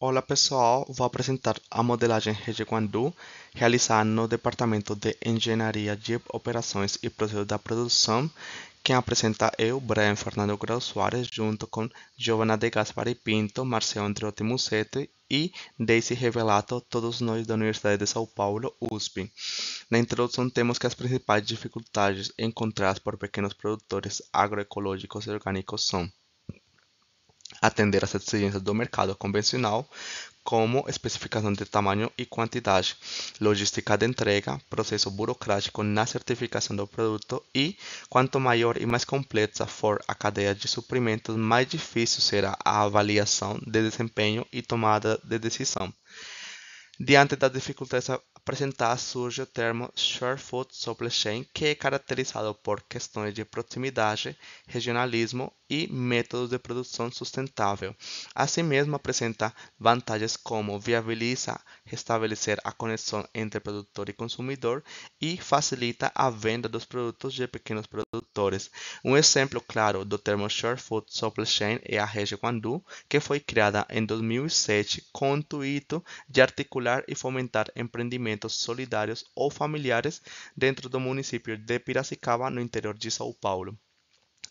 Olá pessoal, vou apresentar a modelagem Rejeguandu, realizada no Departamento de Engenharia de Operações e Processos da Produção. Quem apresenta eu, é Brian Fernando Grau Soares, junto com Giovanna de Gaspari Pinto, Marcelo Andreotti Musetti e Daisy Revelato, todos nós da Universidade de São Paulo, USP. Na introdução temos que as principais dificuldades encontradas por pequenos produtores agroecológicos e orgânicos são atender às exigências do mercado convencional, como especificação de tamanho e quantidade, logística de entrega, processo burocrático na certificação do produto e, quanto maior e mais complexa for a cadeia de suprimentos, mais difícil será a avaliação de desempenho e tomada de decisão. Diante das dificuldades apresentar surge o termo Sharefoot supply Chain, que é caracterizado por questões de proximidade, regionalismo e métodos de produção sustentável. Assim apresenta vantagens como viabiliza restabelecer a conexão entre produtor e consumidor e facilita a venda dos produtos de pequenos produtores. Um exemplo claro do termo Sharefoot Food Supply Chain é a Rede Guandu, que foi criada em 2007 com o intuito de articular e fomentar empreendimentos movimentos solidários ou familiares dentro do município de Piracicaba, no interior de São Paulo.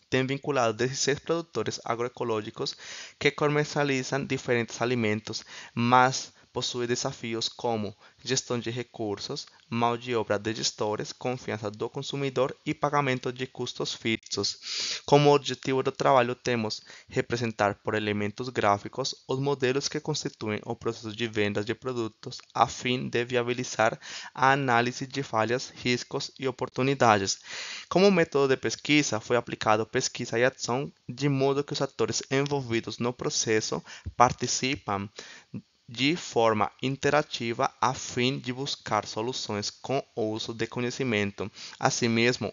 Tem vinculado 16 produtores agroecológicos que comercializam diferentes alimentos, mas possui desafios como gestão de recursos, mão de obra de gestores, confiança do consumidor e pagamento de custos fixos. Como objetivo do trabalho, temos representar por elementos gráficos os modelos que constituem o processo de vendas de produtos, a fim de viabilizar a análise de falhas, riscos e oportunidades. Como método de pesquisa, foi aplicado pesquisa e ação de modo que os atores envolvidos no processo participam de forma interativa a fim de buscar soluções com o uso de conhecimento. Assim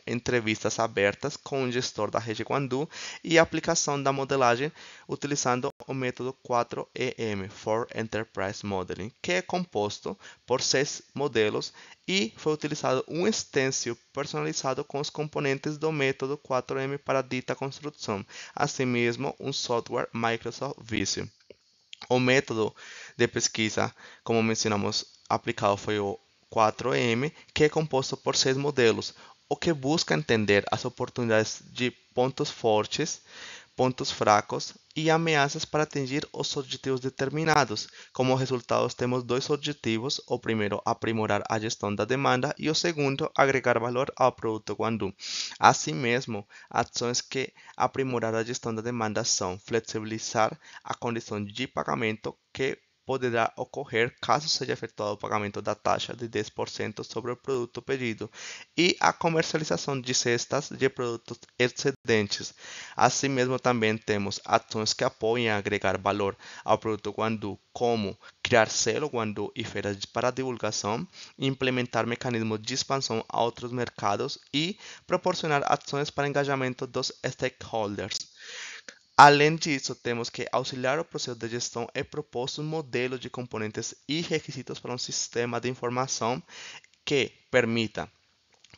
entrevistas abertas com o gestor da rede Guandu e aplicação da modelagem utilizando o método 4EM, for Enterprise Modeling, que é composto por seis modelos e foi utilizado um stencil personalizado com os componentes do método 4M para dita construção, assim mesmo um software Microsoft Visio. O método de pesquisa, como mencionamos, aplicado foi o 4M, que é composto por seis modelos, o que busca entender as oportunidades de pontos fortes, pontos fracos e ameaças para atingir os objetivos determinados. Como resultados, temos dois objetivos: o primeiro, aprimorar a gestão da demanda, e o segundo, agregar valor ao produto Guandu. Assim mesmo, ações que aprimoram a gestão da demanda são flexibilizar a condição de pagamento que poderá ocorrer caso seja efetuado o pagamento da taxa de 10% sobre o produto pedido e a comercialização de cestas de produtos excedentes. Assim mesmo, também temos ações que apoiam a agregar valor ao produto Guandu, como criar selo Guandu e feiras para divulgação, implementar mecanismos de expansão a outros mercados e proporcionar ações para engajamento dos stakeholders. Além disso, temos que auxiliar o processo de gestão é proposto um modelo de componentes e requisitos para um sistema de informação que permita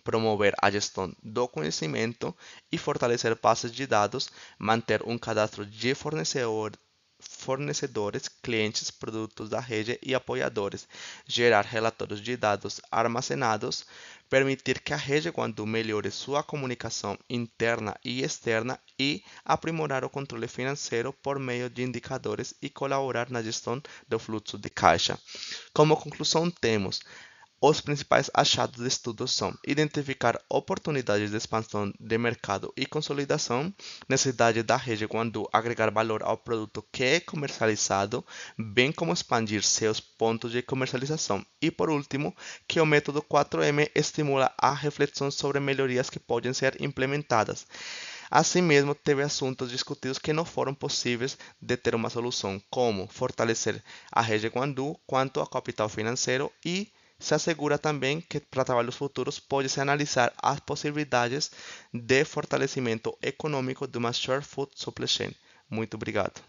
promover a gestão do conhecimento e fortalecer bases de dados, manter um cadastro de fornecedor, fornecedores, clientes, produtos da rede e apoiadores, gerar relatórios de dados armazenados, permitir que a rede quando melhore sua comunicação interna e externa e aprimorar o controle financeiro por meio de indicadores e colaborar na gestão do fluxo de caixa. Como conclusão, temos os principais achados do estudo são identificar oportunidades de expansão de mercado e consolidação, necessidade da rede quando agregar valor ao produto que é comercializado, bem como expandir seus pontos de comercialização. E por último, que o método 4M estimula a reflexão sobre melhorias que podem ser implementadas. Assim teve assuntos discutidos que não foram possíveis de ter uma solução, como fortalecer a rede Guandu quanto a capital financeiro e se assegura também que para trabalhos futuros pode-se analisar as possibilidades de fortalecimento econômico de uma short food supply chain. Muito obrigado.